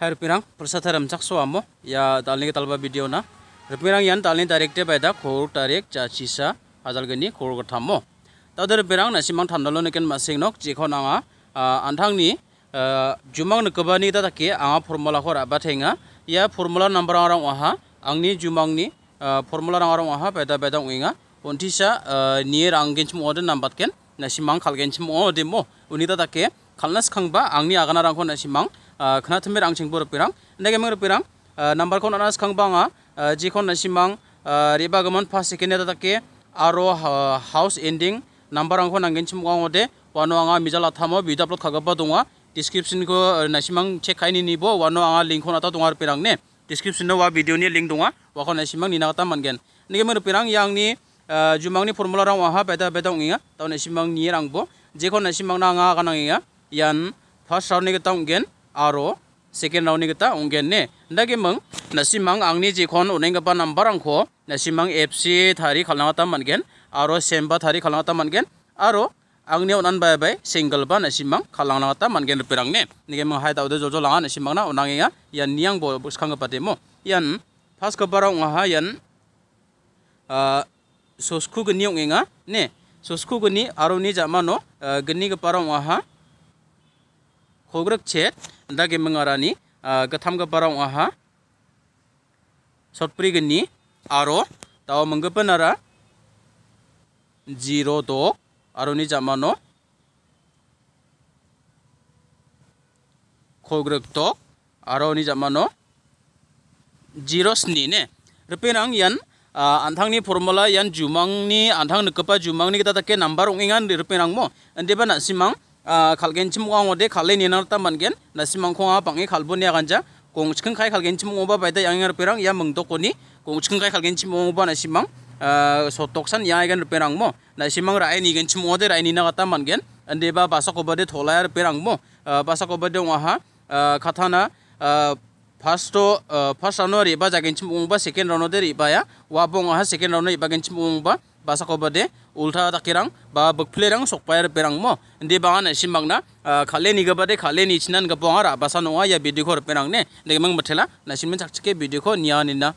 Hai Rupirang, persatuan ramcak suamu ya tali ke talba video na. Rupirang yang tali direct dia pada kor tarik caci sa hasil gini kor gatamu. Tadi Rupirang nasi mang thandalo nikan masing nok jiko nanga antang ni jumang nukba ni tadi ke anga formula kor abat hinga ya formula number orang waha angni jumang ni formula orang waha pada pada uinga. Unti sa niir angin cuma ada nampat ken nasi mang kalgen cuma ada mo unita tadi ke kalnas kangba angni agana orang kor nasi mang খনাথমি রং ছিং রপিরং নেগেম রপিরং number খুব নাস খংবা জি খিমং রেবাগমন first second তাকে আরো হাউস ending নম্বর আংখ নাগেন সিমাও দে ওয়ানো আঙা মিজাল আথামো বিদ আপলোড খাগবা দো ডিসক্রিপশন নাসিমং চেক খাইনি নিব ওয়ানো আঙা লিঙ্ক আতা দোয়ার পিরং নে ডিসক্রিপশন ওয়া ভিডিও নিয়ে লিঙ্ক দোয়া ওখান নাসিমং নি নাগাতা মানগেন নেগেম রপিরং ইয়াং নি জুমং নি ফর্মুলা রং আহা বেদা বেদা উঙিয়া তাও নাসিমং নিয়ে রংবো যে খন নাসিমং না আঙা আগা নাঙিয়া ইয়ান ফার্স্ট রাউন্ড নিগে তাও উঙ্গেন aro second round ni kita ungen ne ndagi mang nasimang angni ji khon uneng pa number ang kho nasimang fc thari khalna ta mangen aro semba thari khalna ta mangen aro angni onan bai bai single ba nasimang khalangna ta mangen rupirang ne nige mang hai ta udo jojo langa nasimang na ya yan niang bo buskhang pa demo yan pas ka barang ha yan sosku gni ungenga ne sosku gni aro ni jamano gni ka parang ha khogrek chet dagi mengarani uh, gatham ga barang aha sotpri gani aro taw menggepenara zero dok aro ni jamano khogrek tok aro ni jamano zero sni ne repenang yan uh, ni formula yan ni anthang nukapa ni kita take number di repenang mo andeba na simang khalgen chimwa ngode khale ninar ta mangen nasimang khonga pangi khalbunia ganja kong chikeng khai khalgen chimwa ba baida yangar perang ya mengdok koni kong chikeng khai khalgen chimwa ba nasimang sotoksan ya igan perang mo nasimang rai ni gen chimwa de rai nina ta mangen ande ba basa ko bade thola yar perang mo basa ko bade waha khathana 파스토 파스아노 리바 자겐 침 웅바 세컨 라노데 리바야 와봉 하 세컨 라노 이바겐 침 웅바 pasa ko bade ulta ta kirang ba bakphle rang sokpair perang mo de bangan sim bangna khale ni ga bade khale ni chinan ga bangara basa no ya bidikor perang ne de mang mathela na sim chak chike bidikor nyani na